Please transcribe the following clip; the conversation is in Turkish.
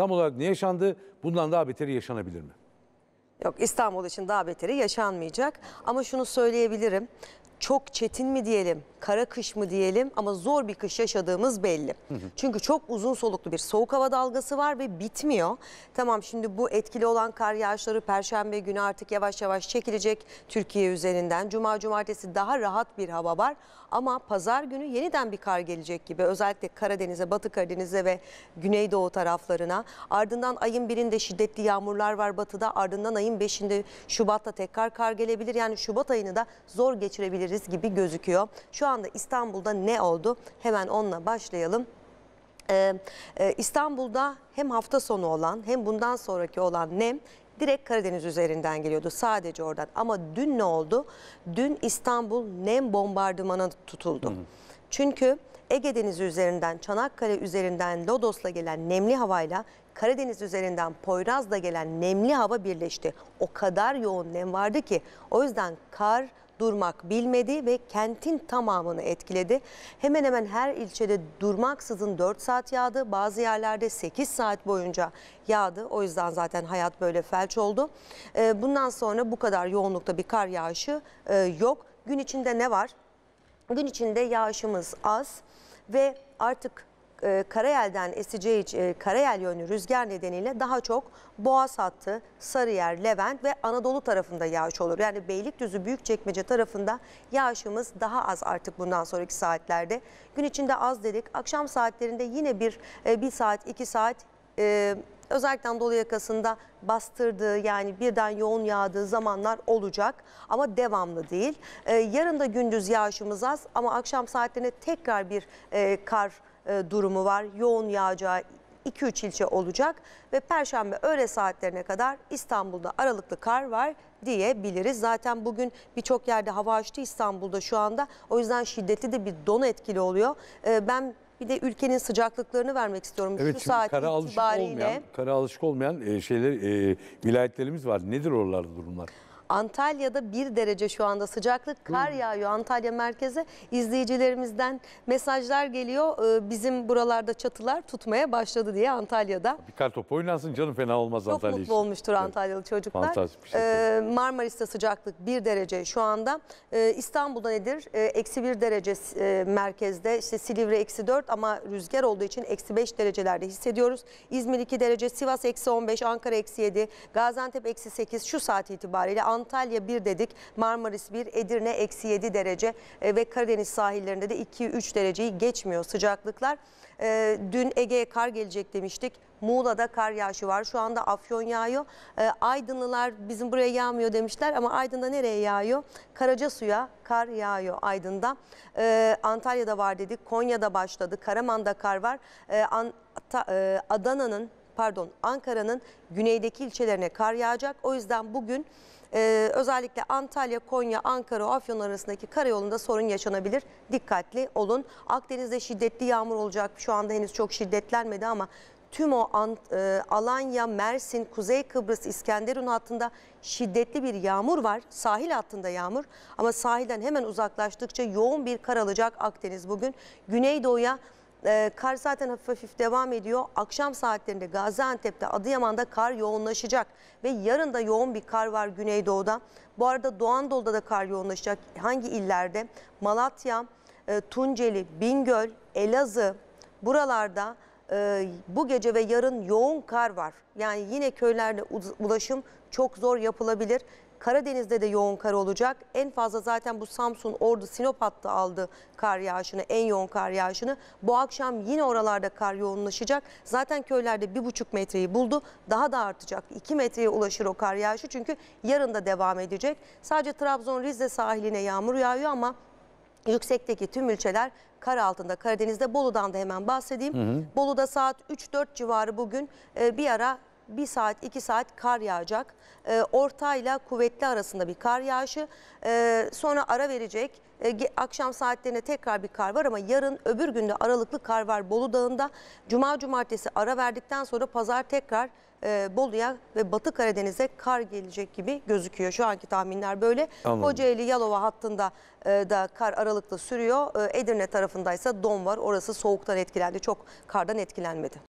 Tam olarak ne yaşandı? Bundan daha beteri yaşanabilir mi? Yok İstanbul için daha beteri yaşanmayacak. Ama şunu söyleyebilirim çok çetin mi diyelim, kara kış mı diyelim ama zor bir kış yaşadığımız belli. Hı hı. Çünkü çok uzun soluklu bir soğuk hava dalgası var ve bitmiyor. Tamam şimdi bu etkili olan kar yağışları perşembe günü artık yavaş yavaş çekilecek Türkiye üzerinden. Cuma cumartesi daha rahat bir hava var ama pazar günü yeniden bir kar gelecek gibi. Özellikle Karadeniz'e, Batı Karadeniz'e ve Güneydoğu taraflarına. Ardından ayın birinde şiddetli yağmurlar var batıda. Ardından ayın beşinde Şubat'ta tekrar kar gelebilir. Yani Şubat ayını da zor geçirebilir geçebiliriz gibi gözüküyor. Şu anda İstanbul'da ne oldu? Hemen onunla başlayalım. Ee, e, İstanbul'da hem hafta sonu olan hem bundan sonraki olan nem direkt Karadeniz üzerinden geliyordu sadece oradan. Ama dün ne oldu? Dün İstanbul nem bombardımanı tutuldu. Hı hı. Çünkü Ege Denizi üzerinden, Çanakkale üzerinden Lodos'la gelen nemli havayla Karadeniz üzerinden Poyraz'da gelen nemli hava birleşti. O kadar yoğun nem vardı ki o yüzden kar, durmak bilmedi ve kentin tamamını etkiledi. Hemen hemen her ilçede durmaksızın 4 saat yağdı. Bazı yerlerde 8 saat boyunca yağdı. O yüzden zaten hayat böyle felç oldu. Ee, bundan sonra bu kadar yoğunlukta bir kar yağışı e, yok. Gün içinde ne var? Gün içinde yağışımız az ve artık e, Karayel'den eseceği e, Karayel yönlü rüzgar nedeniyle daha çok Boğaz hattı, Sarıyer, Levent ve Anadolu tarafında yağış olur. Yani Beylikdüzü, Büyükçekmece tarafında yağışımız daha az artık bundan sonraki saatlerde. Gün içinde az dedik. Akşam saatlerinde yine bir, e, bir saat, iki saat e, özellikle Anadolu yakasında bastırdığı yani birden yoğun yağdığı zamanlar olacak ama devamlı değil. E, yarın da gündüz yağışımız az ama akşam saatlerinde tekrar bir e, kar e, durumu var. Yoğun yağacağı 2-3 ilçe olacak ve perşembe öğle saatlerine kadar İstanbul'da aralıklı kar var diyebiliriz. Zaten bugün birçok yerde hava açtı İstanbul'da şu anda. O yüzden şiddetli de bir don etkili oluyor. E, ben bir de ülkenin sıcaklıklarını vermek istiyorum. Evet, Şu saat kara alışık olmayan, kara alışık olmayan e, şeyler, e, vilayetlerimiz var. Nedir oralarda durumlar? Antalya'da 1 derece şu anda sıcaklık. Kar hmm. yağıyor Antalya merkeze. İzleyicilerimizden mesajlar geliyor. Ee, bizim buralarda çatılar tutmaya başladı diye Antalya'da. Bir kar topu oynansın canım fena olmaz Çok Antalya mutlu olmuştur Antalyalı çocuklar. Fantastik bir şey. Ee, Marmaris'te sıcaklık 1 derece şu anda. Ee, İstanbul'da nedir? Eksi 1 derece e, merkezde. İşte Silivri eksi 4 ama rüzgar olduğu için eksi 5 derecelerde hissediyoruz. İzmir 2 derece, Sivas eksi 15, Ankara eksi 7, Gaziantep eksi 8 şu saat itibariyle. Antalya Antalya 1 dedik, Marmaris 1, Edirne eksi 7 derece e, ve Karadeniz sahillerinde de 2-3 dereceyi geçmiyor sıcaklıklar. E, dün Ege'ye kar gelecek demiştik. Muğla'da kar yağışı var. Şu anda Afyon yağıyor. E, Aydınlılar bizim buraya yağmıyor demişler ama Aydın'da nereye yağıyor? Karacasu'ya kar yağıyor Aydın'da. E, Antalya'da var dedik. Konya'da başladı. Karaman'da kar var. E, e Adana'nın pardon Ankara'nın güneydeki ilçelerine kar yağacak. O yüzden bugün e, özellikle Antalya, Konya, Ankara, Afyon arasındaki karayolunda sorun yaşanabilir. Dikkatli olun. Akdeniz'de şiddetli yağmur olacak. Şu anda henüz çok şiddetlenmedi ama tüm o Ant, e, Alanya, Mersin, Kuzey Kıbrıs, İskenderun hattında şiddetli bir yağmur var. Sahil hattında yağmur ama sahilden hemen uzaklaştıkça yoğun bir kar alacak Akdeniz bugün. Güneydoğu'ya ee, kar zaten hafif hafif devam ediyor. Akşam saatlerinde Gaziantep'te, Adıyaman'da kar yoğunlaşacak ve yarın da yoğun bir kar var Güneydoğu'da. Bu arada Doğu Anadolu'da da kar yoğunlaşacak. Hangi illerde? Malatya, e, Tunceli, Bingöl, Elazığ buralarda e, bu gece ve yarın yoğun kar var. Yani yine köylerde ulaşım çok zor yapılabilir. Karadeniz'de de yoğun kar olacak. En fazla zaten bu Samsun, Ordu, Sinop hattı aldı kar yağışını, en yoğun kar yağışını. Bu akşam yine oralarda kar yoğunlaşacak. Zaten köylerde 1,5 metreyi buldu. Daha da artacak. 2 metreye ulaşır o kar yağışı çünkü yarın da devam edecek. Sadece Trabzon, Rize sahiline yağmur yağıyor ama yüksekteki tüm ilçeler kar altında. Karadeniz'de Bolu'dan da hemen bahsedeyim. Hı hı. Bolu'da saat 3-4 civarı bugün e, bir ara bir saat iki saat kar yağacak. E, ortayla kuvvetli arasında bir kar yağışı. E, sonra ara verecek. E, akşam saatlerine tekrar bir kar var ama yarın öbür günde aralıklı kar var Bolu Dağı'nda. Cuma cumartesi ara verdikten sonra pazar tekrar e, Bolu'ya ve Batı Karadeniz'e kar gelecek gibi gözüküyor. Şu anki tahminler böyle. Anladım. Kocaeli Yalova hattında e, da kar aralıklı sürüyor. E, Edirne tarafındaysa don var. Orası soğuktan etkilendi. Çok kardan etkilenmedi.